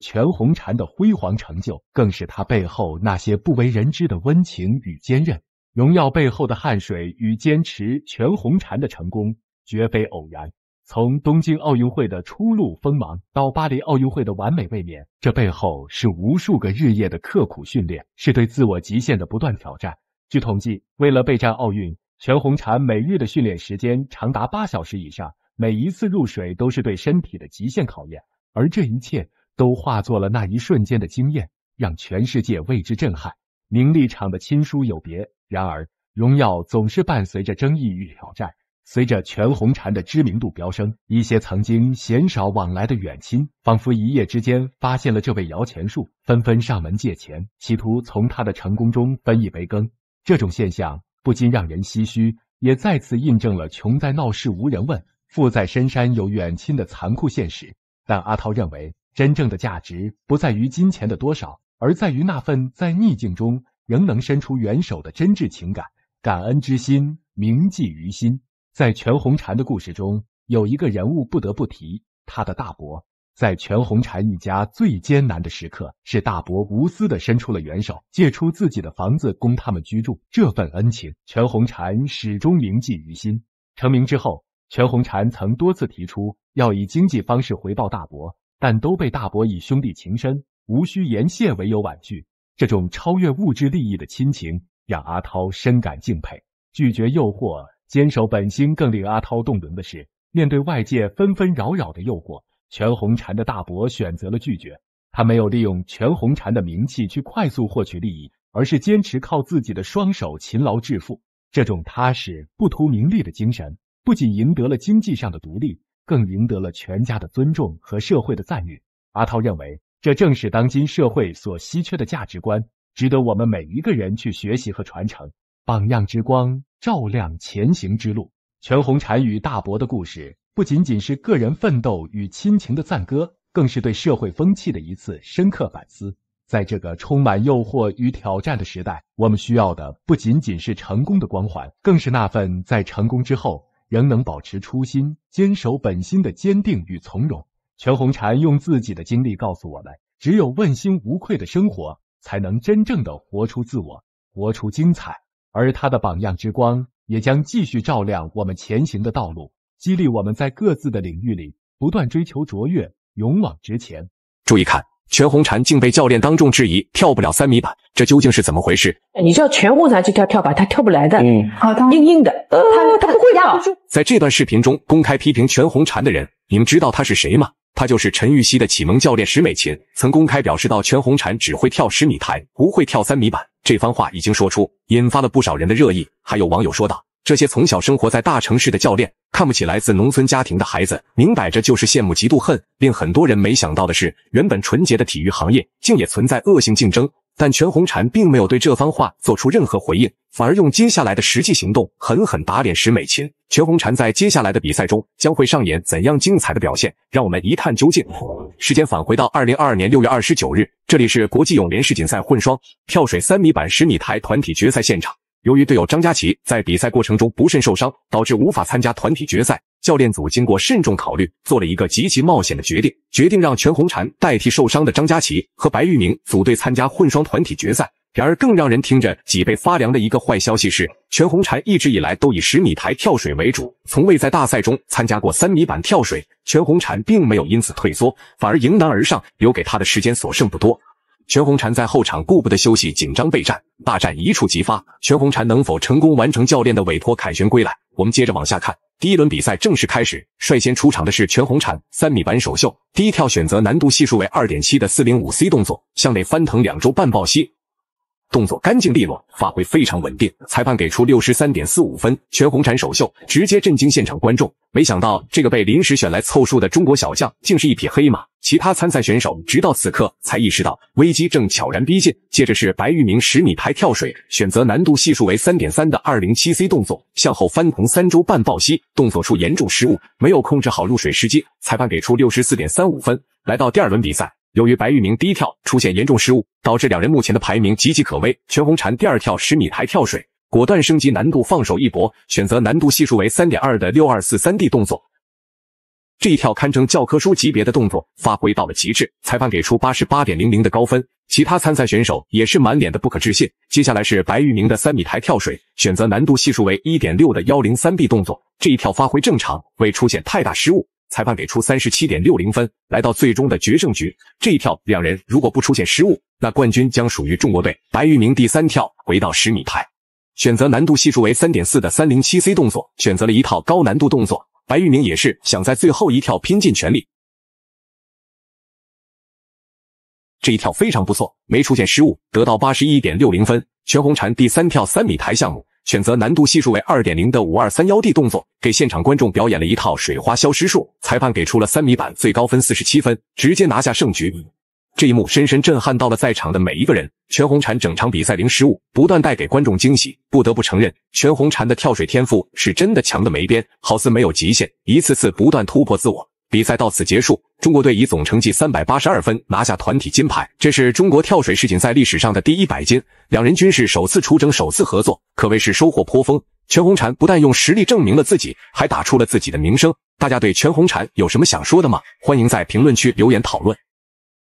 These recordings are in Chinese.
全红婵的辉煌成就，更是她背后那些不为人知的温情与坚韧。荣耀背后的汗水与坚持，全红婵的成功绝非偶然。从东京奥运会的初露锋芒，到巴黎奥运会的完美卫冕，这背后是无数个日夜的刻苦训练，是对自我极限的不断挑战。据统计，为了备战奥运，全红婵每日的训练时间长达八小时以上，每一次入水都是对身体的极限考验，而这一切。都化作了那一瞬间的惊艳，让全世界为之震撼。名利场的亲疏有别，然而荣耀总是伴随着争议与挑战。随着全红婵的知名度飙升，一些曾经鲜少往来的远亲，仿佛一夜之间发现了这位摇钱树，纷纷上门借钱，企图从他的成功中分一杯羹。这种现象不禁让人唏嘘，也再次印证了“穷在闹市无人问，富在深山有远亲”的残酷现实。但阿涛认为。真正的价值不在于金钱的多少，而在于那份在逆境中仍能伸出援手的真挚情感。感恩之心铭记于心。在全红婵的故事中，有一个人物不得不提，他的大伯。在全红婵一家最艰难的时刻，是大伯无私的伸出了援手，借出自己的房子供他们居住。这份恩情，全红婵始终铭记于心。成名之后，全红婵曾多次提出要以经济方式回报大伯。但都被大伯以兄弟情深、无需言谢为由婉拒。这种超越物质利益的亲情，让阿涛深感敬佩。拒绝诱惑，坚守本心，更令阿涛动容的是，面对外界纷纷扰扰的诱惑，全红婵的大伯选择了拒绝。他没有利用全红婵的名气去快速获取利益，而是坚持靠自己的双手勤劳致富。这种踏实、不图名利的精神，不仅赢得了经济上的独立。更赢得了全家的尊重和社会的赞誉。阿涛认为，这正是当今社会所稀缺的价值观，值得我们每一个人去学习和传承。榜样之光，照亮前行之路。全红婵与大伯的故事，不仅仅是个人奋斗与亲情的赞歌，更是对社会风气的一次深刻反思。在这个充满诱惑与挑战的时代，我们需要的不仅仅是成功的光环，更是那份在成功之后。仍能保持初心，坚守本心的坚定与从容。全红婵用自己的经历告诉我们，只有问心无愧的生活，才能真正的活出自我，活出精彩。而他的榜样之光，也将继续照亮我们前行的道路，激励我们在各自的领域里不断追求卓越，勇往直前。注意看。全红婵竟被教练当众质疑跳不了三米板，这究竟是怎么回事？你叫全红婵去跳跳板，她跳不来的。嗯，好的，硬硬的，呃，她她不会跳。在这段视频中公开批评全红婵的人，你们知道他是谁吗？他就是陈芋汐的启蒙教练石美琴，曾公开表示到全红婵只会跳十米台，不会跳三米板。这番话已经说出，引发了不少人的热议。还有网友说道。这些从小生活在大城市的教练看不起来自农村家庭的孩子，明摆着就是羡慕、嫉妒、恨。令很多人没想到的是，原本纯洁的体育行业竟也存在恶性竞争。但全红婵并没有对这番话做出任何回应，反而用接下来的实际行动狠狠打脸石美清。全红婵在接下来的比赛中将会上演怎样精彩的表现，让我们一探究竟。时间返回到二零二二年六月二十九日，这里是国际泳联世锦赛混双跳水三米板、十米台团体决赛现场。由于队友张佳琪在比赛过程中不慎受伤，导致无法参加团体决赛。教练组经过慎重考虑，做了一个极其冒险的决定，决定让全红婵代替受伤的张佳琪和白玉明组队参加混双团体决赛。然而，更让人听着脊背发凉的一个坏消息是，全红婵一直以来都以十米台跳水为主，从未在大赛中参加过三米板跳水。全红婵并没有因此退缩，反而迎难而上。留给他的时间所剩不多。全红婵在后场顾不得休息，紧张备战，大战一触即发。全红婵能否成功完成教练的委托，凯旋归来？我们接着往下看。第一轮比赛正式开始，率先出场的是全红婵，三米板首秀，第一跳选择难度系数为二点七的四零五 C 动作，向内翻腾两周半抱膝。动作干净利落，发挥非常稳定，裁判给出六十三点四五分。全红婵首秀直接震惊现场观众。没想到这个被临时选来凑数的中国小将，竟是一匹黑马。其他参赛选手直到此刻才意识到危机正悄然逼近。接着是白玉明十米台跳水，选择难度系数为三点三的二零七 C 动作，向后翻腾三周半抱膝，动作出严重失误，没有控制好入水时机，裁判给出六十四点三五分。来到第二轮比赛。由于白玉明第一跳出现严重失误，导致两人目前的排名岌岌可危。全红婵第二跳十米台跳水，果断升级难度，放手一搏，选择难度系数为三点二的六二四三 D 动作，这一跳堪称教科书级别的动作，发挥到了极致，裁判给出八十八点零零的高分。其他参赛选手也是满脸的不可置信。接下来是白玉明的三米台跳水，选择难度系数为一点六的幺零三 B 动作，这一跳发挥正常，未出现太大失误。裁判给出三十七点六零分，来到最终的决胜局。这一跳，两人如果不出现失误，那冠军将属于中国队。白玉明第三跳回到十米台，选择难度系数为三点四的三零七 C 动作，选择了一套高难度动作。白玉明也是想在最后一跳拼尽全力。这一跳非常不错，没出现失误，得到八十一点六零分。全红婵第三跳三米台项目。选择难度系数为二点零的五二三幺 D 动作，给现场观众表演了一套水花消失术。裁判给出了三米板最高分四十七分，直接拿下胜局。这一幕深深震撼到了在场的每一个人。全红婵整场比赛零失误，不断带给观众惊喜。不得不承认，全红婵的跳水天赋是真的强的没边，好似没有极限，一次次不断突破自我。比赛到此结束，中国队以总成绩三百八十二分拿下团体金牌，这是中国跳水世锦赛历史上的第一百金。两人均是首次出征、首次合作，可谓是收获颇丰。全红婵不但用实力证明了自己，还打出了自己的名声。大家对全红婵有什么想说的吗？欢迎在评论区留言讨论。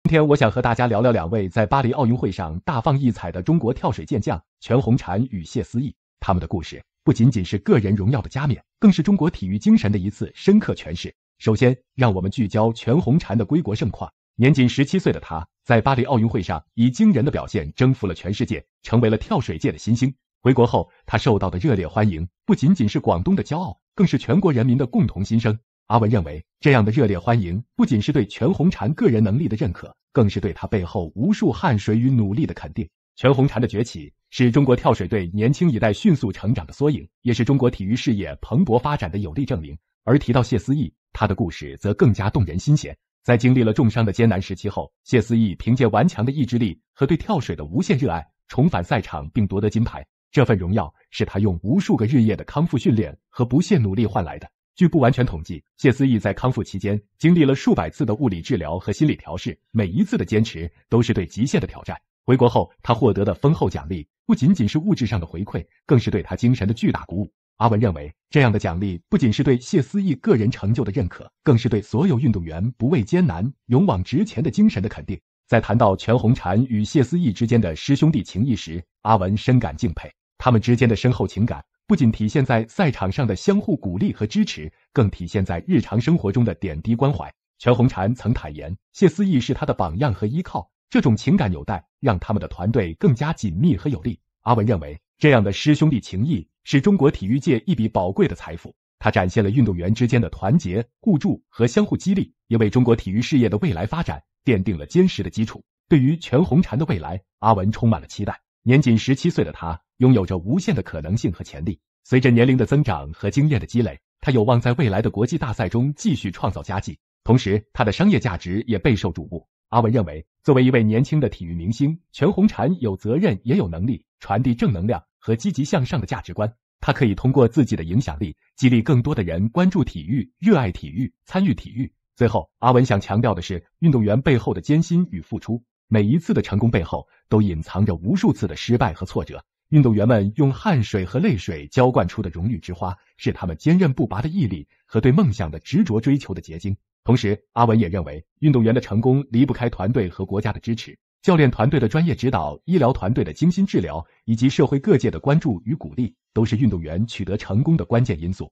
今天我想和大家聊聊两位在巴黎奥运会上大放异彩的中国跳水健将全红婵与谢思义，他们的故事不仅仅是个人荣耀的加冕，更是中国体育精神的一次深刻诠释。首先，让我们聚焦全红婵的归国盛况。年仅十七岁的她，在巴黎奥运会上以惊人的表现征服了全世界，成为了跳水界的新星。回国后，她受到的热烈欢迎，不仅仅是广东的骄傲，更是全国人民的共同心声。阿文认为，这样的热烈欢迎，不仅是对全红婵个人能力的认可，更是对她背后无数汗水与努力的肯定。全红婵的崛起，是中国跳水队年轻一代迅速成长的缩影，也是中国体育事业蓬勃发展的有力证明。而提到谢思义，他的故事则更加动人心弦。在经历了重伤的艰难时期后，谢思义凭借顽强的意志力和对跳水的无限热爱，重返赛场并夺得金牌。这份荣耀是他用无数个日夜的康复训练和不懈努力换来的。据不完全统计，谢思义在康复期间经历了数百次的物理治疗和心理调试，每一次的坚持都是对极限的挑战。回国后，他获得的丰厚奖励不仅仅是物质上的回馈，更是对他精神的巨大鼓舞。阿文认为，这样的奖励不仅是对谢思义个人成就的认可，更是对所有运动员不畏艰难、勇往直前的精神的肯定。在谈到全红婵与谢思义之间的师兄弟情谊时，阿文深感敬佩。他们之间的深厚情感，不仅体现在赛场上的相互鼓励和支持，更体现在日常生活中的点滴关怀。全红婵曾坦言，谢思义是他的榜样和依靠。这种情感纽带让他们的团队更加紧密和有力。阿文认为，这样的师兄弟情谊。是中国体育界一笔宝贵的财富。他展现了运动员之间的团结互助和相互激励，也为中国体育事业的未来发展奠定了坚实的基础。对于全红婵的未来，阿文充满了期待。年仅十七岁的他，拥有着无限的可能性和潜力。随着年龄的增长和经验的积累，他有望在未来的国际大赛中继续创造佳绩。同时，他的商业价值也备受瞩目。阿文认为，作为一位年轻的体育明星，全红婵有责任也有能力传递正能量。和积极向上的价值观，他可以通过自己的影响力激励更多的人关注体育、热爱体育、参与体育。最后，阿文想强调的是，运动员背后的艰辛与付出，每一次的成功背后都隐藏着无数次的失败和挫折。运动员们用汗水和泪水浇灌出的荣誉之花，是他们坚韧不拔的毅力和对梦想的执着追求的结晶。同时，阿文也认为，运动员的成功离不开团队和国家的支持。教练团队的专业指导、医疗团队的精心治疗，以及社会各界的关注与鼓励，都是运动员取得成功的关键因素。